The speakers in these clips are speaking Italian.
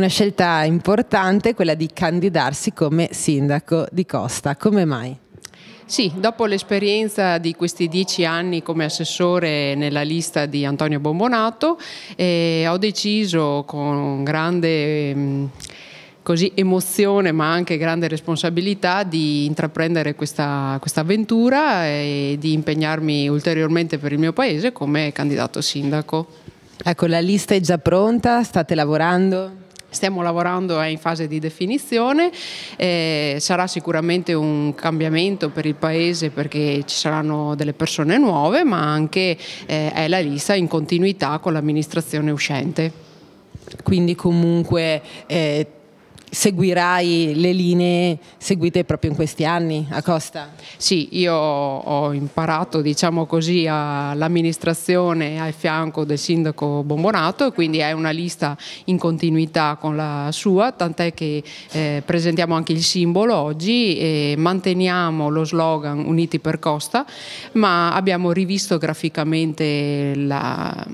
Una scelta importante quella di candidarsi come sindaco di Costa. Come mai? Sì, dopo l'esperienza di questi dieci anni come assessore nella lista di Antonio Bombonato, eh, ho deciso con grande... Eh, così emozione ma anche grande responsabilità di intraprendere questa, questa, avventura e di impegnarmi ulteriormente per il mio paese come candidato sindaco. Ecco, la lista è già pronta, state lavorando? Stiamo lavorando, è in fase di definizione, eh, sarà sicuramente un cambiamento per il Paese perché ci saranno delle persone nuove, ma anche eh, è la lista in continuità con l'amministrazione uscente. Quindi comunque... Eh, seguirai le linee seguite proprio in questi anni a Costa? Sì, io ho imparato diciamo così all'amministrazione al fianco del sindaco Bombonato e quindi è una lista in continuità con la sua, tant'è che eh, presentiamo anche il simbolo oggi e manteniamo lo slogan Uniti per Costa, ma abbiamo rivisto graficamente la,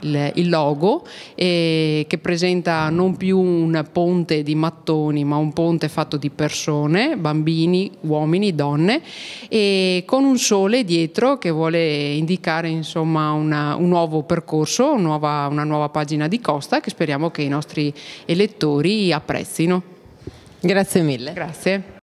il, il, logo eh, che presenta non più un ponte di mattone cartoni, ma un ponte fatto di persone, bambini, uomini, donne, e con un sole dietro che vuole indicare insomma, una, un nuovo percorso, una nuova, una nuova pagina di costa che speriamo che i nostri elettori apprezzino. Grazie mille. Grazie.